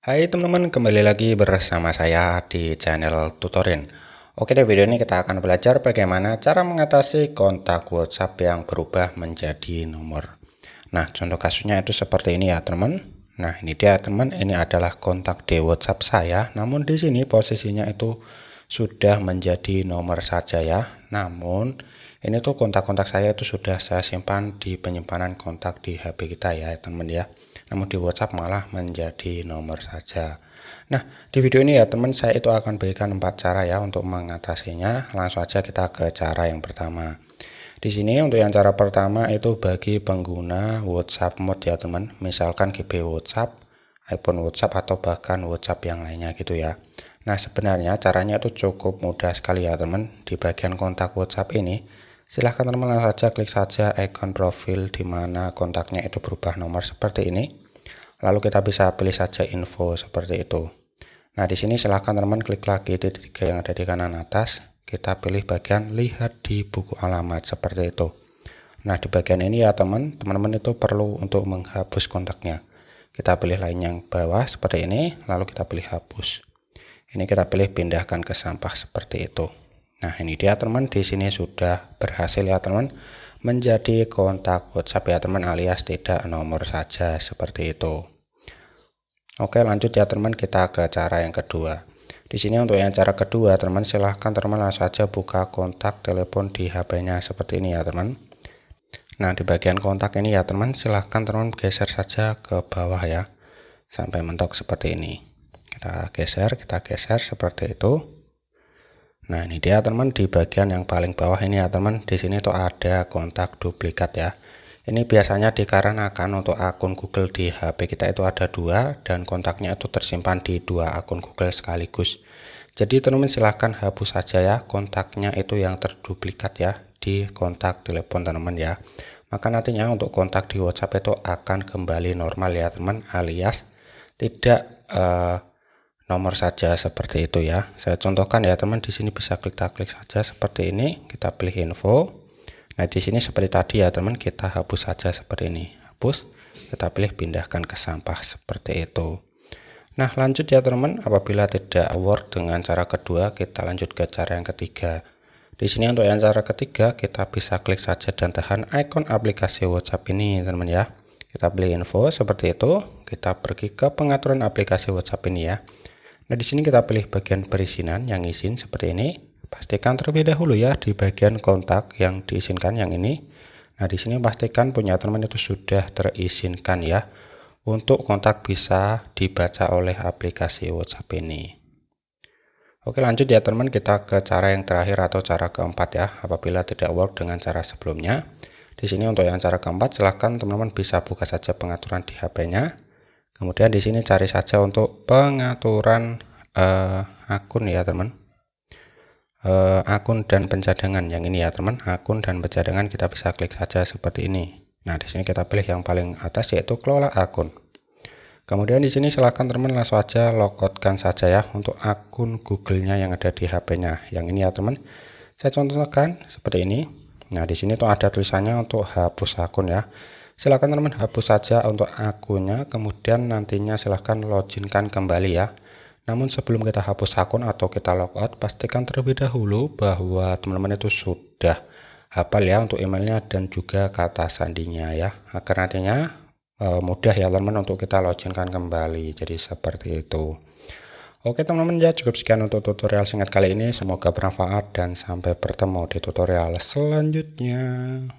Hai teman-teman, kembali lagi bersama saya di channel Tutorin. Oke di video ini kita akan belajar bagaimana cara mengatasi kontak WhatsApp yang berubah menjadi nomor. Nah, contoh kasusnya itu seperti ini ya teman. teman Nah, ini dia teman, ini adalah kontak di WhatsApp saya. Namun di sini posisinya itu sudah menjadi nomor saja ya. Namun ini tuh kontak-kontak saya itu sudah saya simpan di penyimpanan kontak di HP kita ya teman ya namun di WhatsApp malah menjadi nomor saja. Nah, di video ini ya teman saya itu akan berikan empat cara ya untuk mengatasinya. Langsung aja kita ke cara yang pertama. Di sini untuk yang cara pertama itu bagi pengguna WhatsApp mode ya teman. Misalkan GB WhatsApp, iPhone WhatsApp atau bahkan WhatsApp yang lainnya gitu ya. Nah, sebenarnya caranya itu cukup mudah sekali ya teman. Di bagian kontak WhatsApp ini Silahkan teman-teman saja klik saja icon profil di mana kontaknya itu berubah nomor seperti ini. Lalu kita bisa pilih saja info seperti itu. Nah, di sini silahkan teman-teman klik lagi di tiga yang ada di kanan atas. Kita pilih bagian lihat di buku alamat seperti itu. Nah, di bagian ini ya teman, teman-teman itu perlu untuk menghapus kontaknya. Kita pilih lain yang bawah seperti ini, lalu kita pilih hapus. Ini kita pilih pindahkan ke sampah seperti itu. Nah ini dia teman di sini sudah berhasil ya teman menjadi kontak WhatsApp ya teman alias tidak nomor saja seperti itu. Oke lanjut ya teman kita ke cara yang kedua. Di sini untuk yang cara kedua teman silahkan teman langsung saja buka kontak telepon di HP-nya seperti ini ya teman. Nah di bagian kontak ini ya teman silahkan teman geser saja ke bawah ya sampai mentok seperti ini. Kita geser, kita geser seperti itu. Nah ini dia teman teman di bagian yang paling bawah ini ya teman di sini tuh ada kontak duplikat ya. Ini biasanya dikarenakan untuk akun Google di HP kita itu ada dua dan kontaknya itu tersimpan di dua akun Google sekaligus. Jadi teman teman silahkan hapus saja ya kontaknya itu yang terduplikat ya di kontak telepon teman teman ya. Maka nantinya untuk kontak di WhatsApp itu akan kembali normal ya teman alias tidak uh, nomor saja seperti itu ya. Saya contohkan ya teman di sini bisa kita klik saja seperti ini, kita pilih info. Nah, di sini seperti tadi ya teman, kita hapus saja seperti ini. Hapus, kita pilih pindahkan ke sampah seperti itu. Nah, lanjut ya teman, apabila tidak work dengan cara kedua, kita lanjut ke cara yang ketiga. Di sini untuk yang cara ketiga kita bisa klik saja dan tahan ikon aplikasi WhatsApp ini teman ya. Kita pilih info seperti itu, kita pergi ke pengaturan aplikasi WhatsApp ini ya. Nah, di sini kita pilih bagian perizinan yang izin seperti ini. Pastikan terlebih dahulu ya di bagian kontak yang diizinkan yang ini. Nah, di sini pastikan punya teman itu sudah terizinkan ya untuk kontak bisa dibaca oleh aplikasi WhatsApp ini. Oke lanjut ya teman kita ke cara yang terakhir atau cara keempat ya apabila tidak work dengan cara sebelumnya. Di sini untuk yang cara keempat silahkan teman-teman bisa buka saja pengaturan di HP-nya kemudian di sini cari saja untuk pengaturan uh, akun ya teman uh, akun dan pencadangan yang ini ya teman akun dan pencadangan kita bisa klik saja seperti ini nah di sini kita pilih yang paling atas yaitu kelola akun kemudian di sini silahkan teman langsung aja logoutkan saja ya untuk akun Google-nya yang ada di HP-nya yang ini ya teman saya contohkan seperti ini nah di sini tuh ada tulisannya untuk hapus akun ya silahkan teman teman hapus saja untuk akunnya kemudian nantinya silahkan loginkan kembali ya namun sebelum kita hapus akun atau kita logout pastikan terlebih dahulu bahwa teman-teman itu sudah hafal ya untuk emailnya dan juga kata sandinya ya agar nantinya e, mudah ya teman-teman untuk kita loginkan kembali jadi seperti itu Oke teman-teman ya cukup sekian untuk tutorial singkat kali ini semoga bermanfaat dan sampai bertemu di tutorial selanjutnya